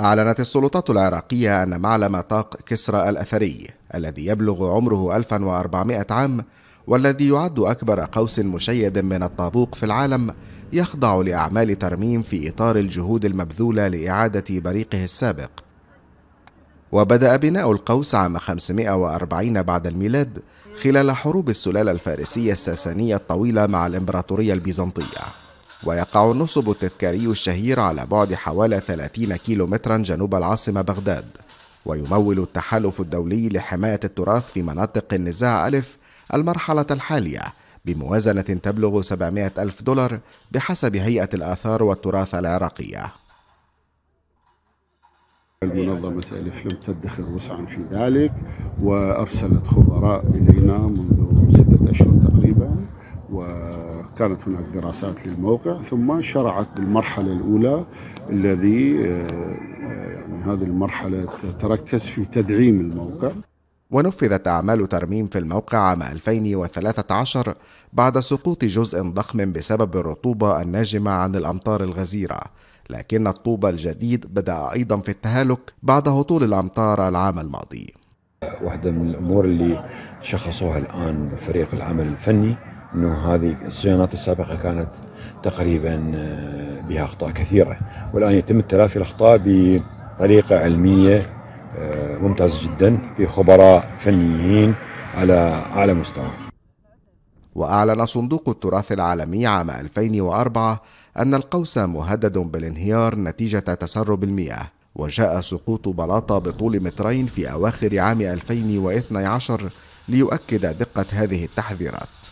أعلنت السلطات العراقية أن معلم طاق كسرى الأثري الذي يبلغ عمره 1400 عام والذي يعد أكبر قوس مشيد من الطابوق في العالم يخضع لأعمال ترميم في إطار الجهود المبذولة لإعادة بريقه السابق وبدأ بناء القوس عام 540 بعد الميلاد خلال حروب السلالة الفارسية الساسانية الطويلة مع الإمبراطورية البيزنطية ويقع النصب التذكاري الشهير على بعد حوالي 30 كيلو مترا جنوب العاصمة بغداد ويمول التحالف الدولي لحماية التراث في مناطق النزاع ألف المرحلة الحالية بموازنة تبلغ 700 ألف دولار بحسب هيئة الآثار والتراث العراقية المنظمة ألف لم تدخر وسعا في ذلك وأرسلت خبراء إلينا منذ ستة أشهر تقريبا و كانت هناك دراسات للموقع ثم شرعت بالمرحلة الأولى الذي آه، آه، يعني هذه المرحلة تركز في تدعيم الموقع ونفذت أعمال ترميم في الموقع عام 2013 بعد سقوط جزء ضخم بسبب الرطوبة الناجمة عن الأمطار الغزيرة لكن الطوب الجديد بدأ أيضا في التهالك بعد هطول الأمطار العام الماضي واحدة من الأمور اللي شخصوها الآن فريق العمل الفني انه هذه الصيانات السابقه كانت تقريبا آه، بها اخطاء كثيره والان يتم تلافي الاخطاء بطريقه علميه آه، ممتازه جدا في خبراء فنيين على اعلى مستوى. واعلن صندوق التراث العالمي عام 2004 ان القوس مهدد بالانهيار نتيجه تسرب المياه. وجاء سقوط بلاطة بطول مترين في أواخر عام 2012 ليؤكد دقة هذه التحذيرات